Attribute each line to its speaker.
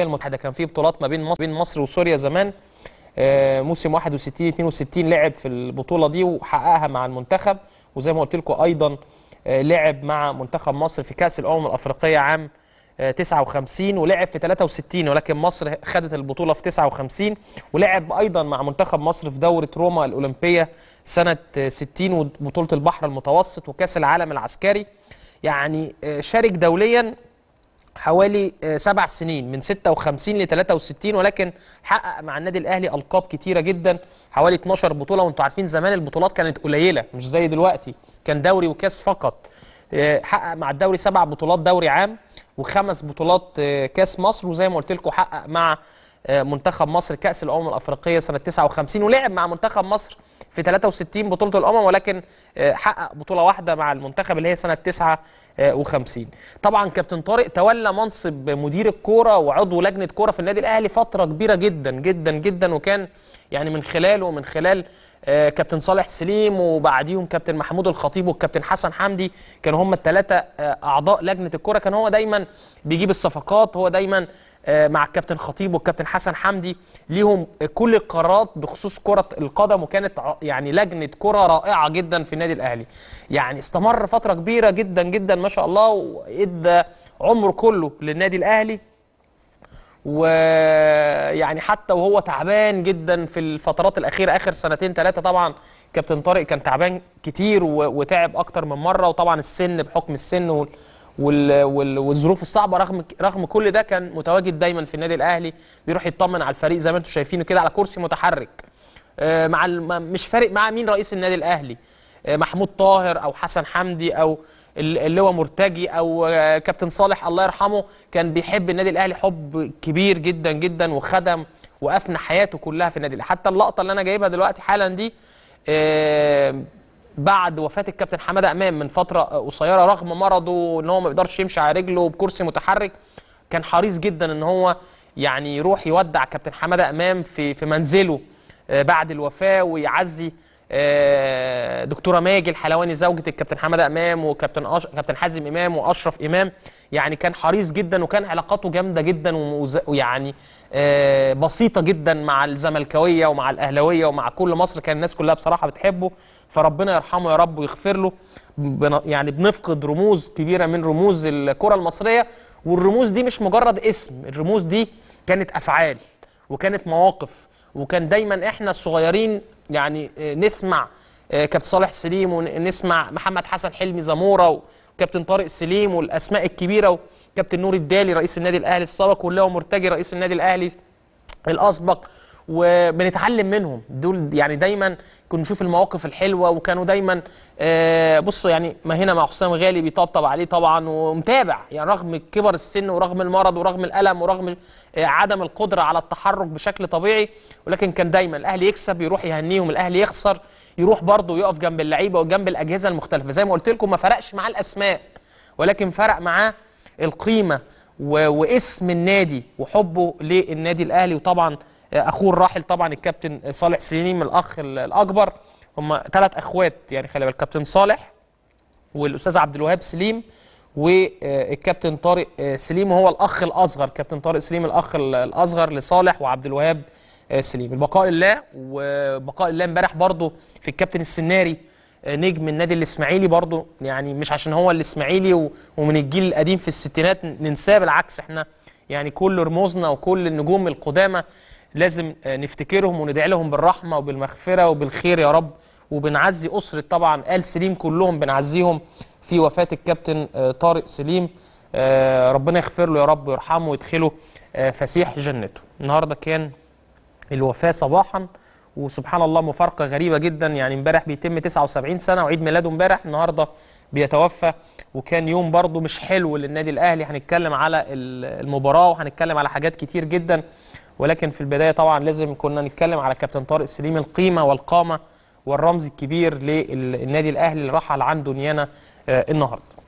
Speaker 1: المتحده كان في بطولات ما بين مصر بين مصر وسوريا زمان آه، موسم 61 62 لعب في البطوله دي وحققها مع المنتخب وزي ما قلت لكم ايضا آه، لعب مع منتخب مصر في كاس الامم الافريقيه عام 59 آه، ولعب في 63 ولكن مصر خدت البطوله في 59 ولعب ايضا مع منتخب مصر في دوره روما الاولمبيه سنه 60 وبطوله البحر المتوسط وكاس العالم العسكري يعني شارك دوليا حوالي آه، سبع سنين من 56 ل 63 ولكن حقق مع النادي الاهلي القاب كتيره جدا حوالي 12 بطوله وانتم عارفين زمان البطولات كانت قليله مش زي دلوقتي كان دوري وكاس فقط آه، حقق مع الدوري سبع بطولات دوري عام وخمس بطولات آه، كاس مصر وزي ما قلت لكم حقق مع منتخب مصر كاس الامم الافريقيه سنه 59 ولعب مع منتخب مصر في 63 بطوله الامم ولكن آه، حقق بطوله واحده مع المنتخب اللي هي سنه 59 آه، طبعا كابتن طارق تولى منصب مدير الكوره وعضو لجنه كوره في النادي الاهلي فتره كبيره جدا جدا جدا وكان يعني من خلاله ومن خلال آه، كابتن صالح سليم وبعديهم كابتن محمود الخطيب والكابتن حسن حمدي كانوا هم الثلاثه اعضاء لجنه الكوره كان هو دايما بيجيب الصفقات هو دايما آه، مع الكابتن خطيب والكابتن حسن حمدي ليهم كل القرارات بخصوص كره القدم وكانت يعني لجنه كره رائعه جدا في النادي الاهلي يعني استمر فتره كبيره جدا جدا ما شاء الله وادى عمره كله للنادي الاهلي ويعني حتى وهو تعبان جدا في الفترات الاخيره اخر سنتين ثلاثه طبعا كابتن طارق كان تعبان كتير وتعب اكتر من مره وطبعا السن بحكم السن والظروف الصعبه رغم رغم كل ده كان متواجد دايما في النادي الاهلي بيروح يطمن على الفريق زي ما انتم شايفينه كده على كرسي متحرك آه، مع مش فارق مع مين رئيس النادي الاهلي آه، محمود طاهر او حسن حمدي او اللي هو مرتجي او آه، كابتن صالح الله يرحمه كان بيحب النادي الاهلي حب كبير جدا جدا وخدم وافنى حياته كلها في النادي حتى اللقطه اللي انا جايبها دلوقتي حالا دي بعد وفاه الكابتن حماده امام من فتره قصيره رغم مرضه ان هو ما بيقدرش يمشي على رجله بكرسي متحرك كان حريص جدا ان هو يعني يروح يودع كابتن حماده امام في في منزله آه، بعد الوفاه ويعزي آه، دكتوره ماجي الحلواني زوجة الكابتن حمد امام وكابتن أش... كابتن حازم امام واشرف امام يعني كان حريص جدا وكان علاقاته جامده جدا ويعني آه، بسيطه جدا مع الزملكاويه ومع الاهلاويه ومع كل مصر كان الناس كلها بصراحه بتحبه فربنا يرحمه يا رب ويغفر له بن... يعني بنفقد رموز كبيره من رموز الكره المصريه والرموز دي مش مجرد اسم الرموز دي كانت افعال وكانت مواقف وكان دايما احنا الصغيرين يعني آه، نسمع آه، كابتن صالح سليم ونسمع محمد حسن حلمي زموره وكابتن طارق سليم والاسماء الكبيره وكابتن نور الدالي رئيس النادي الاهلي السابق ولاو مرتجي رئيس النادي الاهلي الاسبق وبنتعلم منهم دول يعني دايما كنا نشوف المواقف الحلوه وكانوا دايما آه، بصوا يعني ما هنا مع حسام غالي بيطبطب عليه طبعا ومتابع يعني رغم كبر السن ورغم المرض ورغم الالم ورغم آه، عدم القدره على التحرك بشكل طبيعي ولكن كان دايما الاهلي يكسب يروح يهنيهم الاهلي يخسر يروح برضه يقف جنب اللعيبه وجنب الاجهزه المختلفه زي ما قلت لكم ما فرقش معاه الاسماء ولكن فرق معاه القيمه واسم النادي وحبه للنادي الاهلي وطبعا آه، اخوه الراحل طبعا الكابتن صالح سليم الاخ الاكبر هم ثلاث اخوات يعني خلي بالك الكابتن صالح والاستاذ عبد الوهاب سليم والكابتن طارق آه، سليم وهو الاخ الاصغر كابتن طارق سليم الاخ الاصغر لصالح وعبد الوهاب آه، سليم البقاء لله وبقاء لله امبارح برضه في الكابتن السناري نجم النادي الاسماعيلي برضو يعني مش عشان هو الاسماعيلي ومن الجيل القديم في الستينات ننساه بالعكس احنا يعني كل رموزنا وكل النجوم القدامى لازم نفتكرهم وندعي لهم بالرحمه وبالمغفره وبالخير يا رب وبنعزي اسره طبعا ال سليم كلهم بنعزيهم في وفاه الكابتن آه، طارق سليم آه، ربنا يغفر له يا رب ويرحمه ويدخله آه، فسيح جنته النهارده كان الوفاه صباحا وسبحان الله مفارقه غريبه جدا يعني امبارح بيتم 79 سنه وعيد ميلاده امبارح النهارده بيتوفى وكان يوم برضو مش حلو للنادي الاهلي هنتكلم على المباراه وهنتكلم على حاجات كتير جدا ولكن في البدايه طبعا لازم كنا نتكلم على كابتن طارق سليم القيمه والقامه والرمز الكبير للنادي الاهلي اللي رحل عن دنيانا آه، النهارده